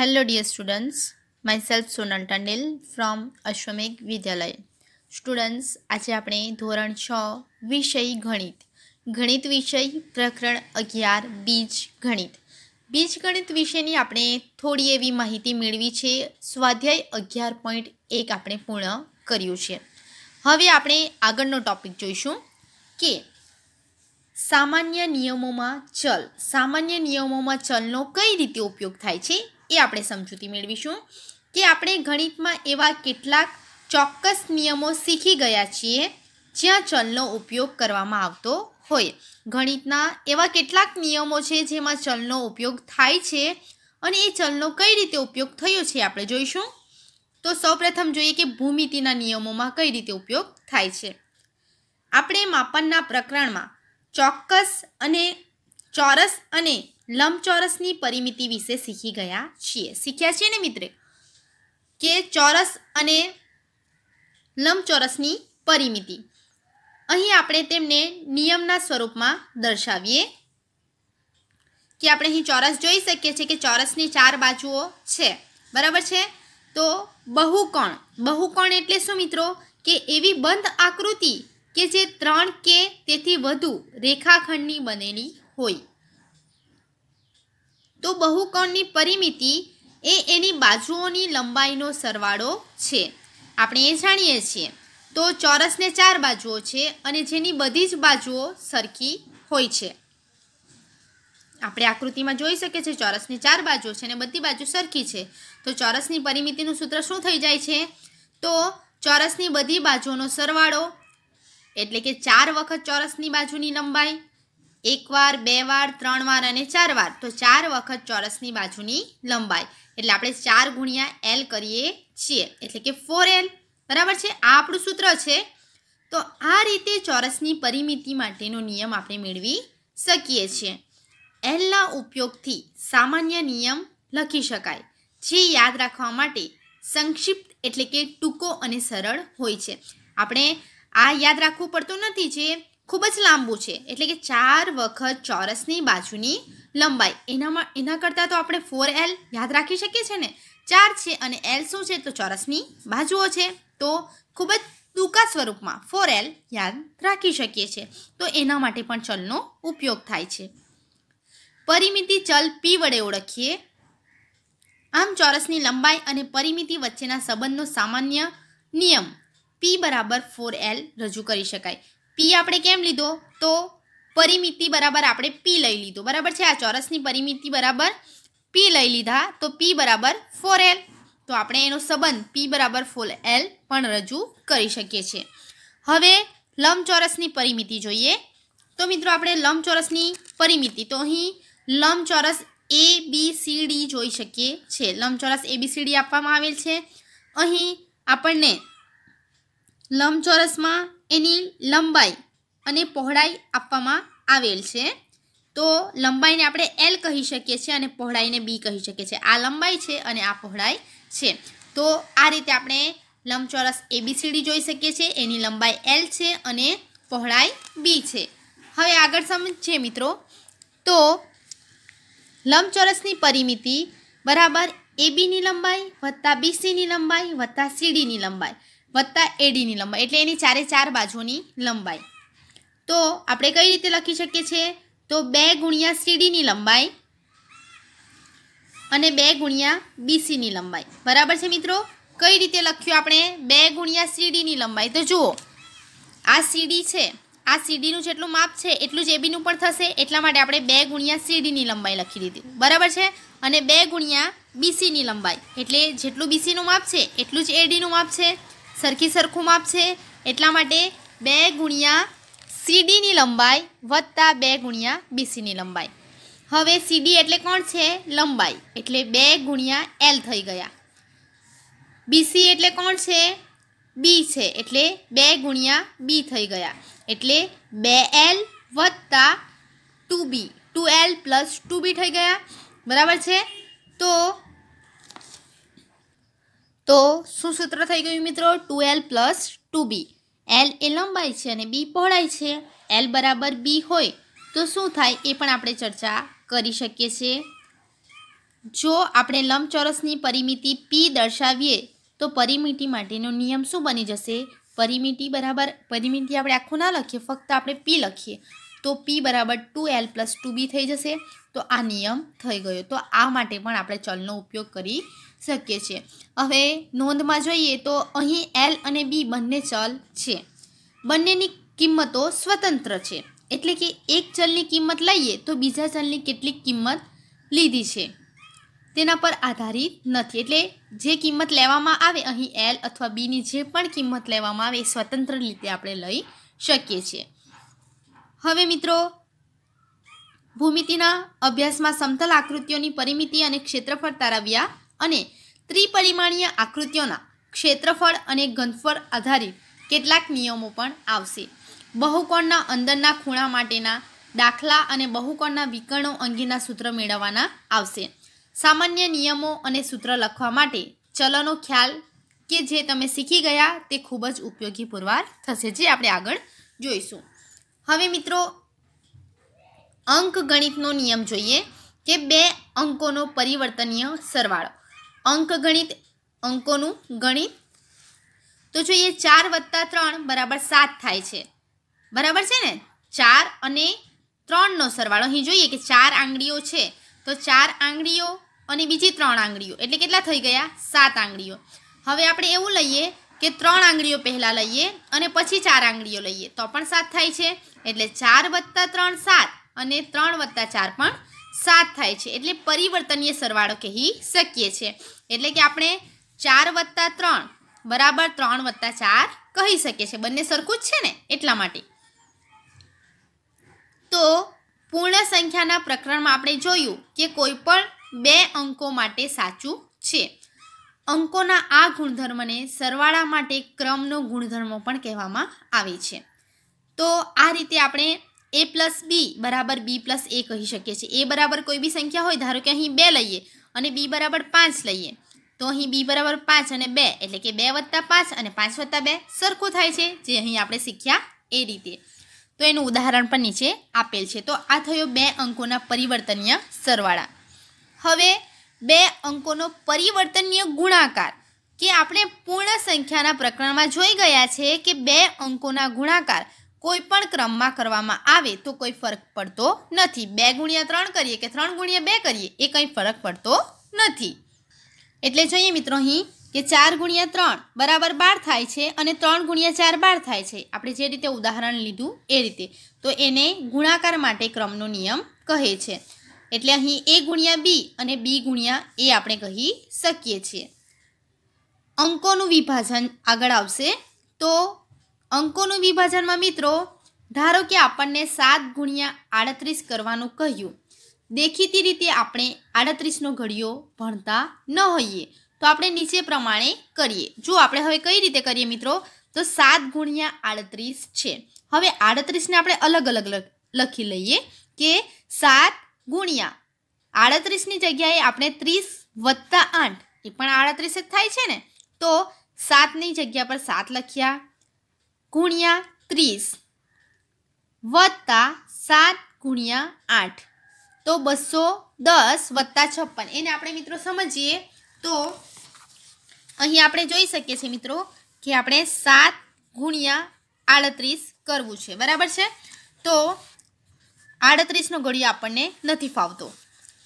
hello Hello students myself Sonal Tandil from Ashwamek Vidyalaya students આજે આપણે ધોરણ છ વિષય ગણિત ગણિત વિષય પ્રકરણ અગિયાર બીજ ગણિત બીજ ગણિત વિશેની આપણે થોડી એવી માહિતી મેળવી છે સ્વાધ્યાય અગિયાર પોઈન્ટ એક આપણે પૂર્ણ કર્યું છે હવે આપણે આગળનો ટોપિક જોઈશું કે સામાન્ય નિયમોમાં ચલ સામાન્ય નિયમોમાં ચલનો કઈ રીતે ઉપયોગ થાય છે એ આપણે સમજૂતી મેળવીશું કે આપણે ગણિતમાં એવા કેટલાક ચોક્કસ નિયમો શીખી ગયા છીએ જ્યાં ચલનો ઉપયોગ કરવામાં આવતો હોય ગણિતના એવા કેટલાક નિયમો છે જેમાં ચલનો ઉપયોગ થાય છે અને એ ચલનો કઈ રીતે ઉપયોગ થયો છે આપણે જોઈશું તો સૌપ્રથમ જોઈએ કે ભૂમિતિના નિયમોમાં કઈ રીતે ઉપયોગ થાય છે આપણે માપનના પ્રકરણમાં ચોક્કસ અને ચોરસ અને લંબચોરસની પરિમિતિ વિશે શીખી ગયા છીએ શીખ્યા છીએ ને મિત્રે કે ચોરસ અને લંબચોરસની પરિમિતિ અહીં આપણે તેમને નિયમના સ્વરૂપમાં દર્શાવીએ કે આપણે અહીં ચોરસ જોઈ શકીએ છીએ કે ચોરસની ચાર બાજુઓ છે બરાબર છે તો બહુકોણ બહુકોણ એટલે શું મિત્રો કે એવી બંધ આકૃતિ કે જે ત્રણ કે તેથી વધુ રેખાખંડની બનેલી હોય તો બહુકોણની પરિમિતિ એ એની બાજુઓની લંબાઈનો સરવાળો છે આપણે એ જાણીએ છીએ તો ચોરસને ચાર બાજુઓ છે અને જેની બધી જ બાજુઓ સરખી હોય છે આપણે આકૃતિમાં જોઈ શકીએ છીએ ચોરસની ચાર બાજુઓ છે અને બધી બાજુ સરખી છે તો ચોરસની પરિમિતિનું સૂત્ર શું થઈ જાય છે તો ચોરસની બધી બાજુઓનો સરવાળો એટલે કે ચાર વખત ચોરસની બાજુની લંબાઈ એક વાર બે વાર ત્રણ વાર અને ચાર વાર તો ચાર વખત ચોરસની બાજુની લંબાઈ એટલે આપણે ચાર ગુણ્યા એલ કરીએ છીએ એટલે કે ફોર એલ બરાબર છે આ આપણું સૂત્ર છે તો આ રીતે ચોરસની પરિમિતિ માટેનો નિયમ આપણે મેળવી શકીએ છીએ એલના ઉપયોગથી સામાન્ય નિયમ લખી શકાય જે યાદ રાખવા માટે સંક્ષિપ્ત એટલે કે ટૂંકો અને સરળ હોય છે આપણે આ યાદ રાખવું પડતું નથી જે ખૂબ જ લાંબુ છે એટલે કે ચાર વખત ચોરસની બાજુની લંબાઈ એનામાં એના કરતાં તો આપણે ફોર એલ યાદ રાખી શકીએ છીએ ને ચાર છે અને એલ શું છે તો ચોરસની બાજુઓ છે તો ખૂબ જ ટૂંકા સ્વરૂપમાં ફોર એલ યાદ રાખી શકીએ છીએ તો એના માટે પણ ચલનો ઉપયોગ થાય છે પરિમિતિ ચલ પી વડે ઓળખીએ આમ ચોરસની લંબાઈ અને પરિમિતિ વચ્ચેના સંબંધનો સામાન્ય નિયમ પી બરાબર ફોર એલ રજૂ કરી શકાય પી આપણે કેમ લીધો તો પરિમિતિ બરાબર આપણે પી લઈ લીધો બરાબર છે આ ચોરસની પરિમિતિ બરાબર પી લઈ લીધા તો પી બરાબર ફોર એલ તો આપણે એનો સંબંધ પી બરાબર ફોર એલ પણ રજૂ કરી શકીએ છીએ હવે લંબચોરસની પરિમિતિ જોઈએ તો મિત્રો આપણે લંબચોરસની પરિમિતિ તો અહીં લંબચોરસ એ બી સી ડી જોઈ શકીએ છીએ લંબચોરસ એ બી સી ડી આપવામાં આવેલ છે અહીં આપણને લંબચોરસમાં એની લંબાઈ અને પહોળાઈ આપવામાં આવેલ છે તો લંબાઈને આપણે એલ કહી શકીએ છીએ અને પહોળાઈને બી કહી શકીએ છીએ આ લંબાઈ છે અને આ પહોળાઈ છે તો આ રીતે આપણે લંબચોરસ એબીસીડી જોઈ શકીએ છીએ એની લંબાઈ એલ છે અને પહોળાઈ બી છે હવે આગળ સમજીએ મિત્રો તો લંબચોરસની પરિમિતિ બરાબર એબીની લંબાઈ વત્તા બીસીની લંબાઈ વત્તા સીડીની લંબાઈ વત્તા એડીની લંબાઈ એટલે એની ચારે ચાર બાજુની લંબાઈ તો આપણે કઈ રીતે લખી શકીએ છીએ તો બે ગુણ્યા સીડીની લંબાઈ અને બે ગુણ્યા બીસીની લંબાઈ બરાબર છે મિત્રો કઈ રીતે લખ્યું આપણે બે ગુણ્યા સીડીની લંબાઈ તો જુઓ આ સીડી છે આ સીડીનું જેટલું માપ છે એટલું જ એબીનું પણ થશે એટલા માટે આપણે બે ગુણ્યા સીડીની લંબાઈ લખી દીધી બરાબર છે અને બે ગુણ્યા બીસીની લંબાઈ એટલે જેટલું બીસીનું માપ છે એટલું જ એડીનું માપ છે સરખી સરખું માપ છે એટલા માટે બે ગુણ્યા સીડીની લંબાઈ વત્તા બે ગુણ્યા બીસીની લંબાઈ હવે સીડી એટલે કોણ છે લંબાઈ એટલે બે ગુણ્યા એલ થઈ ગયા બીસી એટલે કોણ છે બી છે એટલે બે ગુણ્યા બી થઈ ગયા એટલે બે એલ વત્તા two B two L plus two B થઈ ગયા બરાબર છે તો તો શું સૂત્ર થઈ ગયું મિત્રો two L plus two B L એ લંબાઈ છે અને બી પહોળાઈ છે એલ બરાબર બી હોય તો શું થાય એ પણ આપણે ચર્ચા કરી શકીએ છીએ જો આપણે લંબચોરસની પરિમિતિ પી દર્શાવીએ તો પરિમિતિ માટેનો નિયમ શું બની જશે પરિમિતિ બરાબર પરિમિતિ આપણે આખું ના લખીએ ફક્ત આપણે પી લખીએ તો પી બરાબર two L plus two B થઈ જશે તો આ નિયમ થઈ ગયો તો આ માટે પણ આપણે ચલનો ઉપયોગ કરી શકીએ છીએ હવે નોંધમાં જોઈએ તો અહીં એલ અને બી બંને ચલ છે બંનેની કિંમતો સ્વતંત્ર છે એટલે કે એક ચલની કિંમત લઈએ તો બીજા ચલની કેટલીક કિંમત લીધી છે તેના પર આધારિત નથી એટલે જે કિંમત લેવામાં આવે અહીં એલ અથવા બીની જે પણ કિંમત લેવામાં આવે એ સ્વતંત્ર રીતે આપણે લઈ શકીએ છીએ હવે મિત્રો ભૂમિતિના અભ્યાસમાં સમતલ આકૃતિઓની પરિમિતિ અને ક્ષેત્રફળ તારવ્યા અને ત્રિપરિમાણીય આકૃતિઓના ક્ષેત્રફળ અને ગંધફળ આધારિત કેટલાક નિયમો પણ આવશે બહુકોણના અંદરના ખૂણા માટેના દાખલા અને બહુકોણના વિકર્ણો અંગેના સૂત્ર મેળવવાના આવશે સામાન્ય નિયમો અને સૂત્ર લખવા માટે ચલનો ખ્યાલ કે જે તમે શીખી ગયા તે ખૂબ જ ઉપયોગી પુરવાર થશે જે આપણે આગળ જોઈશું હવે મિત્રો અંક ગણિતનો નિયમ જોઈએ કે બે અંકોનો પરિવર્તનીય સરવાળો અંક ગણિત અંકોનું ગણિત તો જોઈએ ચાર વત્તા ત્રણ બરાબર સાત થાય છે બરાબર છે ને ચાર અને ત્રણનો સરવાળો અહીં જોઈએ કે ચાર આંગળીઓ છે તો ચાર આંગળીઓ અને બીજી ત્રણ આંગળીઓ એટલે કેટલા થઈ ગયા સાત આંગળીઓ હવે આપણે એવું લઈએ કે ત્રણ આંગળીઓ પહેલાં લઈએ અને પછી ચાર આંગળીઓ લઈએ તો પણ સાત થાય છે એટલે ચાર વત્તા ત્રણ સાત અને ત્રણ વત્તા ચાર પણ સાત થાય છે એટલે પરિવર્તનીય સરવાળો કહી શકીએ છીએ એટલે કે આપણે ચાર વત્તા ત્રણ બરાબર ત્રણ વત્તા ચાર કહી શકીએ છીએ બંને સરખું જ છે ને એટલા માટે તો પૂર્ણ સંખ્યાના પ્રકરણમાં આપણે જોયું કે કોઈ પણ બે અંકો માટે સાચું છે અંકોના આ ગુણધર્મને સરવાળા માટે ક્રમનો ગુણધર્મ પણ કહેવામાં આવે છે તો આ રીતે આપણે એ પ્લસ બી બરાબર બી પ્લસ એ કહી શકીએ છીએ એ બરાબર કોઈ બી સંખ્યા હોય ધારો કે અહીં બે લઈએ અને બી બરાબર પાંચ લઈએ તો અહીં બી બરાબર પાંચ અને બે એટલે કે બે વત્તા પાંચ અને પાંચ વત્તા બે સરખું થાય છે જે અહીં આપણે શીખ્યા એ રીતે તો એનું ઉદાહરણ પણ નીચે આપેલ છે તો આ થયો બે અંકોના પરિવર્તનીય સરવાળા હવે બે અંકોનો પરિવર્તનીય ગુણાકાર કે આપણે પૂર્ણ સંખ્યાના પ્રકરણમાં જોઈ ગયા છે કે બે અંકોના ગુણાકાર કોઈ પણ ક્રમમાં કરવામાં આવે તો કોઈ ફરક પડતો નથી બે ગુણ્યા ત્રણ કરીએ કે ત્રણ ગુણ્યા બે કરીએ એ કંઈ ફરક પડતો નથી એટલે જોઈએ મિત્રો અહીં કે ચાર ગુણ્યા ત્રણ બરાબર બાર થાય છે અને ત્રણ ગુણ્યા ચાર બાર થાય છે આપણે જે રીતે ઉદાહરણ લીધું એ રીતે તો એને ગુણાકાર માટે ક્રમનો નિયમ કહે છે એટલે અહીં એ ગુણ્યા બી અને બી ગુણ્યા એ આપણે કહી શકીએ છીએ અંકોનું વિભાજન આગળ આવશે તો અંકોનું વિભાજનમાં મિત્રો ધારો કે આપણને સાત ગુણ્યા આડત્રીસ કરવાનું કહ્યું દેખીતી રીતે આપણે આડત્રીસનો ઘડિયો ભણતા ન હોઈએ તો આપણે નીચે પ્રમાણે કરીએ જો આપણે હવે કઈ રીતે કરીએ મિત્રો તો સાત ગુણ્યા આડત્રીસ છે હવે આડત્રીસને આપણે અલગ અલગ લખી લઈએ કે સાત ગુણ્યા આડત્રીસની જગ્યાએ આપણે ત્રીસ વત્તા આઠ એ પણ આડત્રીસ જ થાય છે ને તો સાતની જગ્યા પર સાત લખ્યા ગુણ્યા ત્રીસ વત્તા સાત ગુણ્યા આઠ તો બસો દસ વત્તા છપ્પન એને આપણે મિત્રો સમજીએ તો અહીં આપણે જોઈ શકીએ છીએ મિત્રો કે આપણે સાત ગુણ્યા આડત્રીસ કરવું છે બરાબર છે તો આડત્રીસનો ઘડિયો આપણને નથી ફાવતો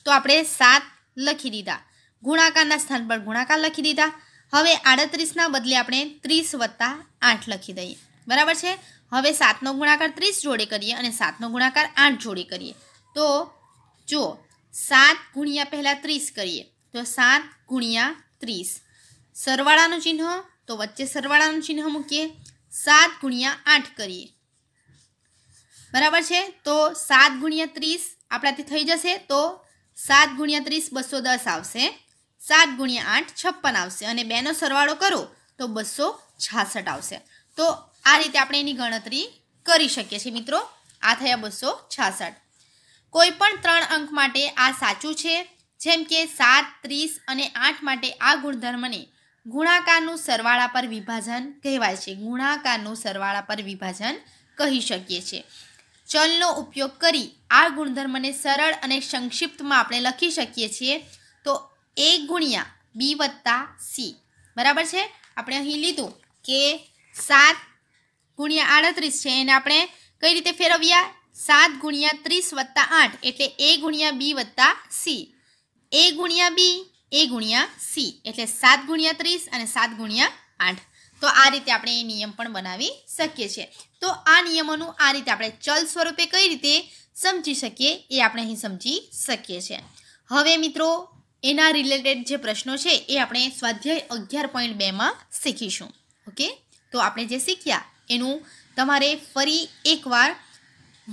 તો આપણે સાત લખી દીધા ગુણાકારના સ્થાન પર ગુણાકાર લખી દીધા હવે આડત્રીસના બદલે આપણે ત્રીસ વત્તા આઠ લખી દઈએ બરાબર છે હવે સાતનો ગુણાકાર ત્રીસ જોડે કરીએ અને સાતનો ગુણાકાર આઠ જોડે કરીએ તો જો સાત ગુણ્યા પહેલાં ત્રીસ કરીએ તો સાત ગુણ્યા ત્રીસ સરવાળાનું ચિહ્ન તો વચ્ચે સરવાળાનું ચિહ્ન મૂકીએ સાત ગુણ્યા આઠ કરીએ બરાબર છે તો સાત ગુણ્યા ત્રીસ આપણાથી થઈ જશે તો સાત ગુણ્યા ત્રીસ બસો દસ આવશે સાત ગુણ્યા આઠ છપ્પન આવશે અને બેનો સરવાળો કરો તો બસો છાસઠ આવશે તો આ રીતે આપણે એની ગણતરી કરી શકીએ છીએ મિત્રો આ થયા બસો છાસઠ કોઈ પણ ત્રણ અંક માટે આ સાચું છે જેમ કે સાત ત્રીસ અને આઠ માટે આ ગુણધર્મને ગુણાકારનું સરવાળા પર વિભાજન કહેવાય છે ગુણાકારનું સરવાળા પર વિભાજન કહી શકીએ છીએ ચલનો ઉપયોગ કરી આ ગુણધર્મને સરળ અને સંક્ષિપ્તમાં આપણે લખી શકીએ છીએ તો એ ગુણ્યા બી વત્તા સી બરાબર છે આપણે અહીં લીધું કે સાત ગુણ્યા આડત્રીસ છે એને આપણે કઈ રીતે ફેરવ્યા સાત ગુણ્યા ત્રીસ વત્તા આઠ એટલે એ ગુણ્યા બી વત્તા સી એ ગુણ્યા બી એ ગુણ્યા સી એટલે સાત ગુણ્યા ત્રીસ અને સાત ગુણ્યા આઠ તો આ રીતે આપણે એ નિયમ પણ બનાવી શકીએ છીએ તો આ નિયમોનું આ રીતે આપણે ચલ સ્વરૂપે કઈ રીતે સમજી શકીએ એ આપણે અહીં સમજી શકીએ છીએ હવે મિત્રો એના રિલેટેડ જે પ્રશ્નો છે એ આપણે સ્વાધ્યાય અગિયાર પોઈન્ટ બેમાં શીખીશું ઓકે તો આપણે જે શીખ્યા એનું તમારે ફરી એકવાર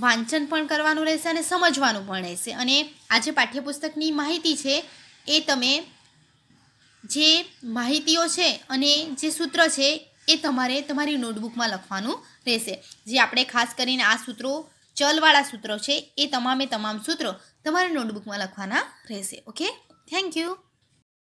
વાંચન પણ કરવાનું રહેશે અને સમજવાનું પણ રહેશે અને આ જે પાઠ્યપુસ્તકની માહિતી છે એ તમે જે માહિતીઓ છે અને જે સૂત્ર છે એ તમારે તમારી નોટબુકમાં લખવાનું રહેશે જે આપણે ખાસ કરીને આ સૂત્રો ચલવાળા સૂત્રો છે એ તમામે તમામ સૂત્રો તમારે નોટબુકમાં લખવાના રહેશે ઓકે થેન્ક યુ